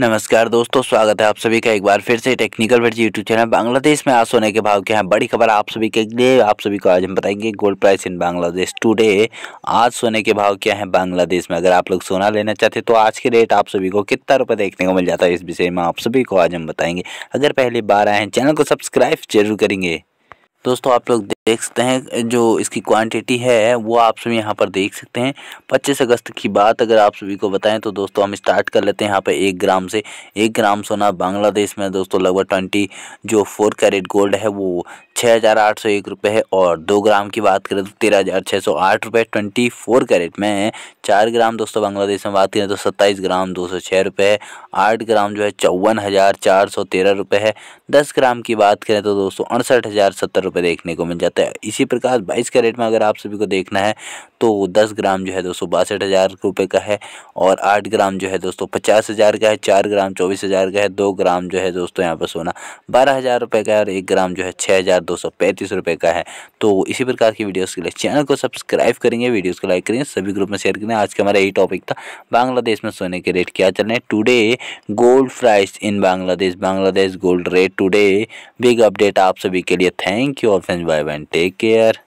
नमस्कार दोस्तों स्वागत है आप सभी का एक बार फिर से टेक्निकल वर्जी यूट्यूब चैनल बांग्लादेश में आज सोने के भाव के हैं बड़ी खबर आप सभी के लिए आप सभी को आज हम बताएंगे gold price in Bangladesh today आज सोने के भाव क्या है बांग्लादेश में अगर आप लोग सोना लेना चाहते तो आज के रेट आप सभी को कितना रुपये देखने को मिल जाता है इस विषय में आप सभी को आज हम बताएंगे अगर पहली बार आए हैं चैनल को सब्सक्राइब जरूर करेंगे दोस्तों आप लोग देख सकते हैं जो इसकी क्वांटिटी है वो आप सभी यहाँ पर देख सकते हैं 25 अगस्त की बात अगर आप सभी को बताएं तो दोस्तों हम स्टार्ट कर लेते हैं यहाँ पे एक ग्राम से एक ग्राम सोना बांग्लादेश में दोस्तों लगभग ट्वेंटी जो फोर कैरेट गोल्ड है वो छः हज़ार आठ सौ एक रुपये है और दो ग्राम की बात करें तो तेरह हज़ार छः सौ आठ रुपये ट्वेंटी फोर कैरेट में चार ग्राम दोस्तों बांग्लादेश में बात करें तो सत्ताईस ग्राम दो सौ छः रुपये है आठ ग्राम जो है चौवन हज़ार चार सौ तेरह रुपये है दस ग्राम की बात करें तो दोस्तों अड़सठ हज़ार सत्तर रुपये देखने को मिल जाता होता है इसी प्रकार बाईस कैरेट में अगर आप सभी को देखना है तो दस ग्राम जो है दोस्तों बासठ हज़ार रुपये का है और आठ ग्राम जो है दोस्तों पचास हज़ार का है चार ग्राम चौबीस हज़ार का है दो ग्राम जो है दोस्तों यहाँ पर सोना बारह हज़ार रुपये का है और एक ग्राम जो है छः हज़ार दो सौ पैंतीस रुपये का है तो इसी प्रकार की वीडियोज़ के लिए चैनल को सब्सक्राइब करेंगे वीडियोज़ को लाइक करेंगे सभी ग्रुप में शेयर करेंगे आज का हमारा यही टॉपिक था बांग्लादेश में सोने के रेट क्या चल रहे हैं today gold price in Bangladesh Bangladesh gold rate today big update आप सभी के लिए थैंक यू और friends bye bye take care